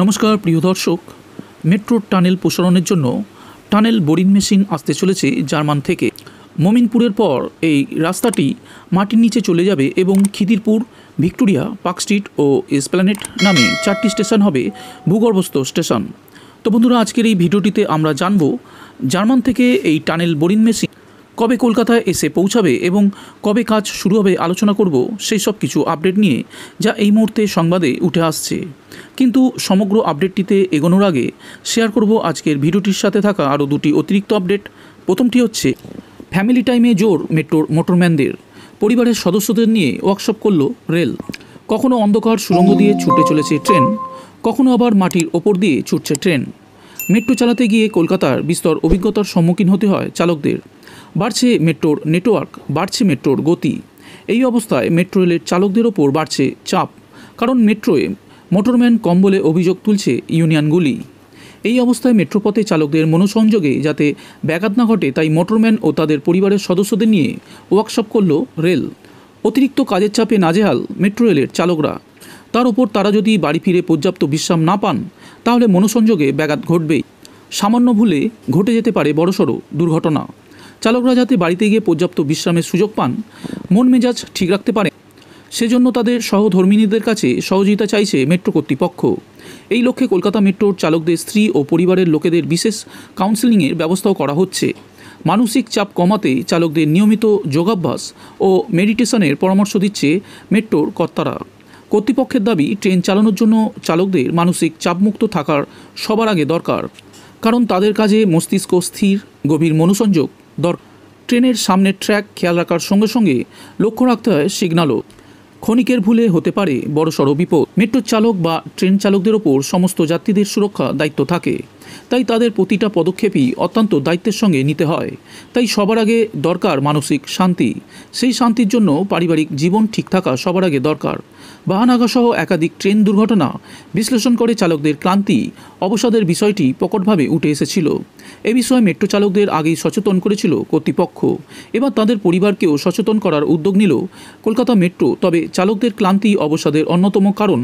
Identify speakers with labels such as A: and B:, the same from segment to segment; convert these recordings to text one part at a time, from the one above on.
A: নমস্কার প্রিয় দর্শক মেট্রো টানেল প্রসারণের জন্য টানেল বোরিং মেশিন আসতে চলেছে জার্মান থেকে মমিনপুরের পর এই রাস্তাটি মাটির নিচে চলে যাবে এবং খিদিরপুর ভিক্টোরিয়া পার্ক স্ট্রিট ও এসপ্ল্যানেট নামে চারটি স্টেশন হবে ভূগর্ভস্থ স্টেশন তো বন্ধুরা আজকের এই ভিডিওটিতে আমরা জানব জার্মান থেকে এই টানেল বোরিং মেশিন কবে কলকাতায় এসে পৌঁছাবে এবং কবে কাজ শুরু হবে আলোচনা করব সেই সব কিছু আপডেট নিয়ে যা এই মুহূর্তে সংবাদে উঠে আসছে কিন্তু সমগ্র আপডেটটিতে এগোনোর আগে শেয়ার করব আজকের ভিডিওটির সাথে থাকা আরও দুটি অতিরিক্ত আপডেট প্রথমটি হচ্ছে ফ্যামিলি টাইমে জোর মেট্রোর মোটরম্যানদের পরিবারের সদস্যদের নিয়ে ওয়ার্কশপ করল রেল কখনো অন্ধকার সুড়ঙ্গ দিয়ে ছুটে চলেছে ট্রেন কখনো আবার মাটির ওপর দিয়ে ছুটছে ট্রেন মেট্রো চালাতে গিয়ে কলকাতার বিস্তর অভিজ্ঞতার সম্মুখীন হতে হয় চালকদের বাড়ছে মেট্রোর নেটওয়ার্ক বাড়ছে মেট্রোর গতি এই অবস্থায় মেট্রো রেলের চালকদের ওপর বাড়ছে চাপ কারণ মেট্রোয়ে মোটরম্যান কম বলে অভিযোগ তুলছে ইউনিয়নগুলি এই অবস্থায় মেট্রোপথে চালকদের মনোসংযোগে যাতে ব্যাঘাত না ঘটে তাই মোটরম্যান ও তাদের পরিবারের সদস্যদের নিয়ে ওয়ার্কশপ করল রেল অতিরিক্ত কাজের চাপে নাজেহাল মেট্রো রেলের চালকরা তার উপর তারা যদি বাড়ি ফিরে পর্যাপ্ত বিশ্রাম না পান তাহলে মনোসংযোগে ব্যাঘাত ঘটবে সামান্য ভুলে ঘটে যেতে পারে বড়সড় দুর্ঘটনা চালকরা যাতে বাড়িতে গিয়ে পর্যাপ্ত বিশ্রামের সুযোগ পান মন মেজাজ ঠিক রাখতে পারে সেজন্য তাদের সহধর্মিনীদের কাছে সহযোগিতা চাইছে মেট্রো কর্তৃপক্ষ এই লক্ষ্যে কলকাতা মেট্রোর চালকদের স্ত্রী ও পরিবারের লোকেদের বিশেষ কাউন্সেলিংয়ের ব্যবস্থাও করা হচ্ছে মানসিক চাপ কমাতে চালকদের নিয়মিত যোগাভ্যাস ও মেডিটেশনের পরামর্শ দিচ্ছে মেট্রোর কর্তারা কর্তৃপক্ষের দাবি ট্রেন চালানোর জন্য চালকদের মানসিক চাপমুক্ত থাকার সবার আগে দরকার কারণ তাদের কাজে মস্তিষ্ক স্থির গভীর মনোসংযোগ দর ট্রেনের সামনের ট্র্যাক খেয়াল রাখার সঙ্গে সঙ্গে লক্ষ্য রাখতে হয় সিগনালও ক্ষণিকের ভুলে হতে পারে বড়সড় বিপদ মেট্রোর চালক বা ট্রেন চালকদের ওপর সমস্ত যাত্রীদের সুরক্ষা দায়িত্ব থাকে তাই তাদের প্রতিটা পদক্ষেপই অত্যন্ত দায়িত্বের সঙ্গে নিতে হয় তাই সবার আগে দরকার মানসিক শান্তি সেই শান্তির জন্য পারিবারিক জীবন ঠিক থাকা সবার আগে দরকার বাহানাগাসহ একাধিক ট্রেন দুর্ঘটনা বিশ্লেষণ করে চালকদের ক্লান্তি অবসাদের বিষয়টি প্রকটভাবে উঠে এসেছিল এ বিষয়ে মেট্রো চালকদের আগেই সচেতন করেছিল কর্তৃপক্ষ এবার তাদের পরিবারকেও সচেতন করার উদ্যোগ নিল কলকাতা মেট্রো তবে চালকদের ক্লান্তি অবসাদের অন্যতম কারণ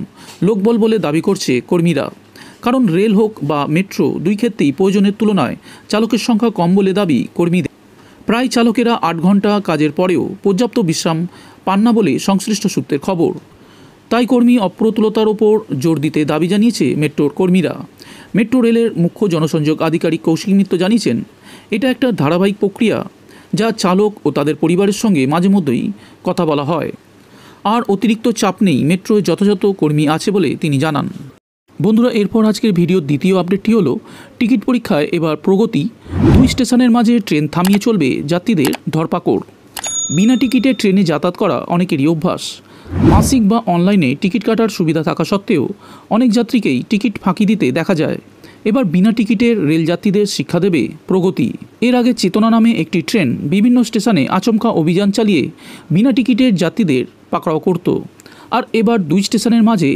A: লোকবল বলে দাবি করছে কর্মীরা কারণ রেল হোক বা মেট্রো দুই ক্ষেত্রেই প্রয়োজনের তুলনায় চালকের সংখ্যা কম বলে দাবি কর্মীদের প্রায় চালকেরা আট ঘন্টা কাজের পরেও পর্যাপ্ত বিশ্রাম পান না বলে সংশ্লিষ্ট সূত্রের খবর তাই কর্মী অপ্রতুলতার ওপর জোর দিতে দাবি জানিয়েছে মেট্রোর কর্মীরা মেট্রো রেলের মুখ্য জনসংযোগ আধিকারিক কৌশিক মিত্র জানিয়েছেন এটা একটা ধারাবাহিক প্রক্রিয়া যা চালক ও তাদের পরিবারের সঙ্গে মাঝে মধ্যেই কথা বলা হয় আর অতিরিক্ত চাপ নেই মেট্রোয় যথাযথ কর্মী আছে বলে তিনি জানান বন্ধুরা এরপর আজকের ভিডিও দ্বিতীয় আপডেটটি হলো টিকিট পরীক্ষায় এবার প্রগতি দুই স্টেশনের মাঝে ট্রেন থামিয়ে চলবে যাত্রীদের ধরপাকড় বিনা টিকিটে ট্রেনে যাতায়াত করা অনেকেরই অভ্যাস মাসিক বা অনলাইনে টিকিট কাটার সুবিধা থাকা সত্ত্বেও অনেক যাত্রীকেই টিকিট ফাঁকি দিতে দেখা যায় এবার বিনা টিকিটের রেলযাত্রীদের শিক্ষা দেবে প্রগতি এর আগে চেতনা নামে একটি ট্রেন বিভিন্ন স্টেশনে আচমকা অভিযান চালিয়ে বিনা টিকিটের যাত্রীদের পাকড়াও করতো আর এবার দুই স্টেশনের মাঝে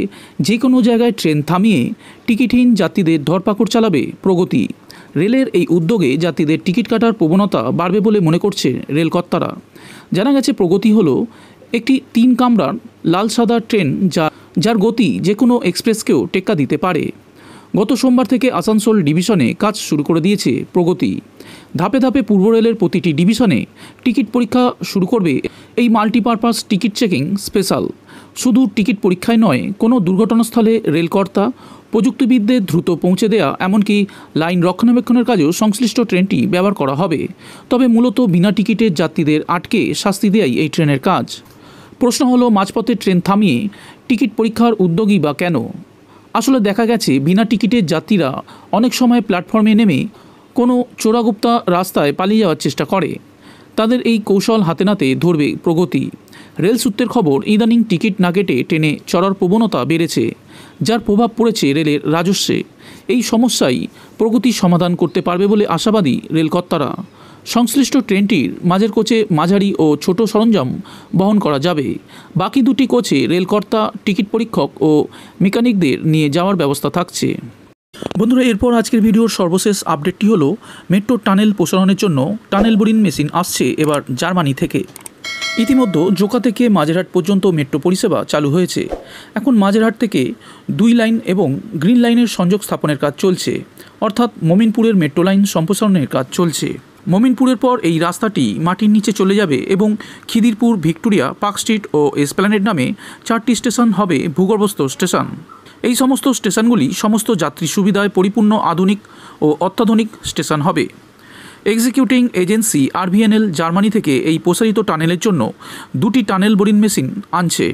A: যে কোনো জায়গায় ট্রেন থামিয়ে টিকিটহীন যাত্রীদের ধরপাকড় চালাবে প্রগতি রেলের এই উদ্যোগে যাত্রীদের টিকিট কাটার প্রবণতা বাড়বে বলে মনে করছে রেলকর্তারা জানা গেছে প্রগতি হল একটি তিন কামরার লাল সাদা ট্রেন যা যার গতি যে কোনো এক্সপ্রেসকেও টেক্কা দিতে পারে গত সোমবার থেকে আসানসোল ডিভিশনে কাজ শুরু করে দিয়েছে প্রগতি ধাপে ধাপে পূর্ব রেলের প্রতিটি ডিভিশনে টিকিট পরীক্ষা শুরু করবে এই মাল্টিপারপাস টিকিট চেকিং স্পেশাল শুধু টিকিট পরীক্ষায় নয় কোনো দুর্ঘটনাস্থলে রেলকর্তা প্রযুক্তিবিদদের দ্রুত পৌঁছে দেয়া এমনকি লাইন রক্ষণাবেক্ষণের কাজেও সংশ্লিষ্ট ট্রেনটি ব্যবহার করা হবে তবে মূলত বিনা টিকিটের যাত্রীদের আটকে শাস্তি দেয়াই এই ট্রেনের কাজ প্রশ্ন হলো মাঝপথে ট্রেন থামিয়ে টিকিট পরীক্ষার উদ্যোগী বা কেন আসলে দেখা গেছে বিনা টিকিটের যাত্রীরা অনেক সময় প্ল্যাটফর্মে নেমে কোনো চোরাগুপ্তা রাস্তায় পালিয়ে যাওয়ার চেষ্টা করে তাদের এই কৌশল হাতে নাতে ধরবে প্রগতি রেল সূত্রের খবর ইদানিং টিকিট না কেটে ট্রেনে চড়ার প্রবণতা বেড়েছে যার প্রভাব পড়েছে রেলের রাজস্বে এই সমস্যাই প্রগতি সমাধান করতে পারবে বলে আশাবাদী রেলকর্তারা সংশ্লিষ্ট ট্রেনটির মাঝের কোচে মাঝারি ও ছোট সরঞ্জাম বহন করা যাবে বাকি দুটি কোচে রেলকর্তা টিকিট পরীক্ষক ও মেকানিকদের নিয়ে যাওয়ার ব্যবস্থা থাকছে বন্ধুরা এরপর আজকের ভিডিওর সর্বশেষ আপডেটটি হলো মেট্রো টানেল প্রসারণের জন্য টানেল বোরিং মেশিন আসছে এবার জার্মানি থেকে ইতিমধ্যে জোকা থেকে মাঝেরহাট পর্যন্ত মেট্রো পরিষেবা চালু হয়েছে এখন মাঝেরহাট থেকে দুই লাইন এবং গ্রিন লাইনের সংযোগ স্থাপনের কাজ চলছে অর্থাৎ মোমিনপুরের মেট্রো লাইন সম্প্রসারণের কাজ চলছে মোমিনপুরের পর এই রাস্তাটি মাটির নিচে চলে যাবে এবং খিদিরপুর ভিক্টোরিয়া পার্ক স্ট্রিট ও এসপ্ল্যানেড নামে চারটি স্টেশন হবে ভূগর্ভস্থ স্টেশন এই সমস্ত স্টেশনগুলি সমস্ত যাত্রী সুবিধায় পরিপূর্ণ আধুনিক ও অত্যাধুনিক স্টেশন হবে এক্সিকিউটিং এজেন্সি আরভিএনএল জার্মানি থেকে এই প্রসারিত টানেলের জন্য দুটি টানেল বোরিং মেশিন আনছে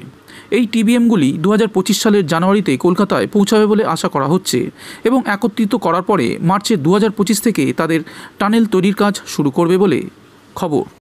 A: এই টিবিএমগুলি দু হাজার সালের জানুয়ারিতে কলকাতায় পৌঁছাবে বলে আশা করা হচ্ছে এবং একত্রিত করার পরে মার্চে দু থেকে তাদের টানেল তৈরির কাজ শুরু করবে বলে খবর